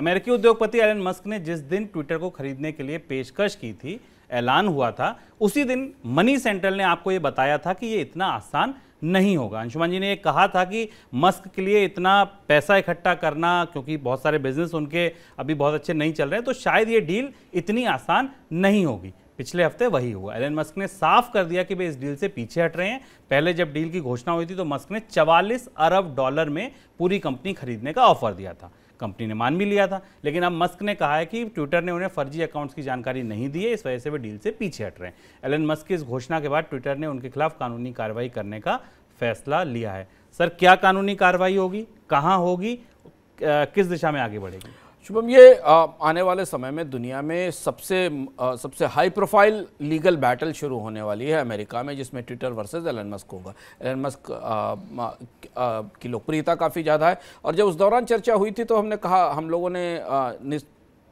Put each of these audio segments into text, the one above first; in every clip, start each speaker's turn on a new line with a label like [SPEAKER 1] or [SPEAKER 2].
[SPEAKER 1] अमेरिकी उद्योगपति Elon Musk ने जिस दिन ट्विटर को खरीदने के लिए पेशकश की थी ऐलान हुआ था उसी दिन मनी सेंट्रल ने आपको ये बताया था कि ये इतना आसान नहीं होगा अंशुमान जी ने ये कहा था कि मस्क के लिए इतना पैसा इकट्ठा करना क्योंकि बहुत सारे बिजनेस उनके अभी बहुत अच्छे नहीं चल रहे हैं तो शायद ये डील इतनी आसान नहीं होगी पिछले हफ्ते वही हुआ एलन मस्क ने साफ कर दिया कि वे इस डील से पीछे हट रहे हैं पहले जब डील की घोषणा हुई थी तो मस्क ने 44 अरब डॉलर में पूरी कंपनी खरीदने का ऑफर दिया था कंपनी ने मान भी लिया था लेकिन अब मस्क ने कहा है कि ट्विटर ने उन्हें फर्जी अकाउंट्स की जानकारी नहीं दी है इस वजह से वे डील से पीछे हट रहे हैं एलन मस्क की इस घोषणा के बाद ट्विटर ने उनके खिलाफ कानूनी कार्रवाई करने का फैसला लिया है सर क्या कानूनी कार्रवाई होगी कहाँ होगी किस दिशा में आगे
[SPEAKER 2] बढ़ेगी शुभम ये आने वाले समय में दुनिया में सबसे सबसे हाई प्रोफाइल लीगल बैटल शुरू होने वाली है अमेरिका में जिसमें ट्विटर वर्सेस एलन मस्क होगा एलन मस्क की लोकप्रियता काफ़ी ज़्यादा है और जब उस दौरान चर्चा हुई थी तो हमने कहा हम लोगों ने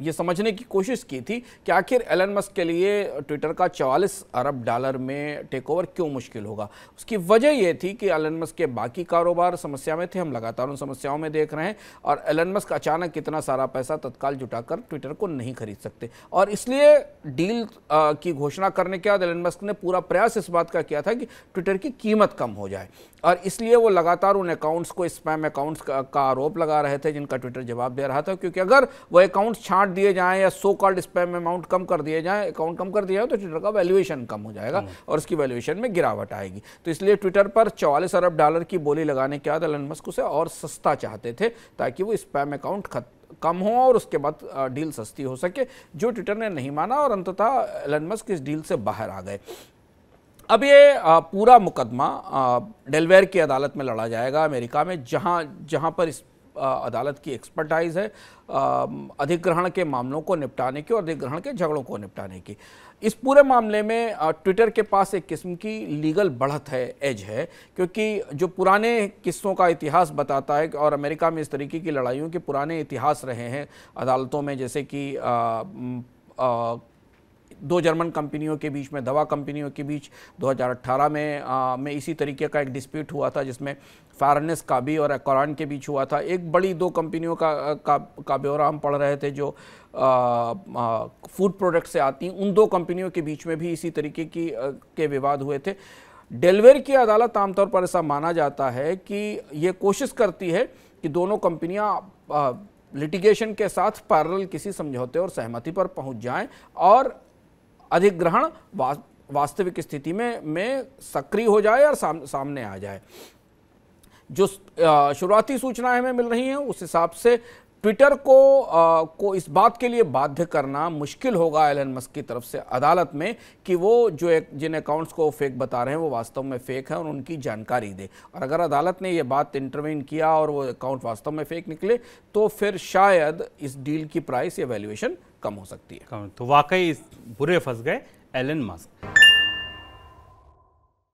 [SPEAKER 2] ये समझने की कोशिश की थी कि आखिर एलन मस्क के लिए ट्विटर का 44 अरब डॉलर में टेक ओवर क्यों मुश्किल होगा उसकी वजह यह थी कि एलन मस्क के बाकी कारोबार समस्या में थे हम लगातार उन समस्याओं में देख रहे हैं और एलन मस्क अचानक इतना सारा पैसा तत्काल जुटाकर ट्विटर को नहीं खरीद सकते और इसलिए डील की घोषणा करने के बाद एलन मस्क ने पूरा प्रयास इस बात का किया था कि ट्विटर की कीमत कम हो जाए और इसलिए वो लगातार उन अकाउंट्स को स्पैम अकाउंट्स का आरोप लगा रहे थे जिनका ट्विटर जवाब दे रहा था क्योंकि अगर वह अकाउंट्स छाट बांट दिए जाएं या सो कॉल्ड स्पैम अमाउंट कम कर दिए जाएं अकाउंट कम कर दिया जाए तो ट्विटर का वैल्यूएशन कम हो जाएगा हम्म। और उसकी वैल्यूएशन में गिरावट आएगी तो इसलिए ट्विटर पर चौवालीस अरब डॉलर की बोली लगाने के बाद एलन मस्क उसे और सस्ता चाहते थे ताकि वो स्पैम अकाउंट खत्म कम हो और उसके बाद डील सस्ती हो सके जो ट्विटर ने नहीं माना और अंततः एलन मस्क इस डील से बाहर आ गए अब ये पूरा मुकदमा डेलवेयर की अदालत में लड़ा जाएगा अमेरिका में जहाँ जहाँ पर इस अदालत की एक्सपर्टाइज है अधिग्रहण के मामलों को निपटाने की और अधिग्रहण के झगड़ों को निपटाने की इस पूरे मामले में ट्विटर के पास एक किस्म की लीगल बढ़त है एज है क्योंकि जो पुराने किस्सों का इतिहास बताता है और अमेरिका में इस तरीके की लड़ाइयों के पुराने इतिहास रहे हैं अदालतों में जैसे कि आ, आ, दो जर्मन कंपनियों के बीच में दवा कंपनियों के बीच 2018 में आ, में इसी तरीके का एक डिस्प्यूट हुआ था जिसमें फारनेस काबी और एकोरान के बीच हुआ था एक बड़ी दो कंपनियों का का, का ब्यौरा हम पढ़ रहे थे जो फूड प्रोडक्ट से आती उन दो कंपनियों के बीच में भी इसी तरीके की आ, के विवाद हुए थे डेलवेर की अदालत आमतौर पर ऐसा माना जाता है कि ये कोशिश करती है कि दोनों कंपनियां लिटिगेशन के साथ पैरल किसी समझौते और सहमति पर पहुंच जाएं और अधिग्रहण वा, वास्तविक स्थिति में में सक्रिय हो जाए और साम, सामने आ जाए जो शुरुआती सूचनाएं हमें मिल रही हैं उस हिसाब से ट्विटर को आ, को इस बात के लिए बाध्य करना मुश्किल होगा एलन मस्क की तरफ से अदालत में कि वो जो एक जिन अकाउंट्स को फेक बता रहे हैं वो वास्तव में फेक है और उनकी जानकारी दे और अगर अदालत ने ये बात इंटरवीन किया और वो अकाउंट वास्तव में फेक निकले तो फिर शायद इस डील की प्राइस या वैल्यूएशन कम हो सकती है तो वाकई बुरे फंस गए
[SPEAKER 1] एलन मस्क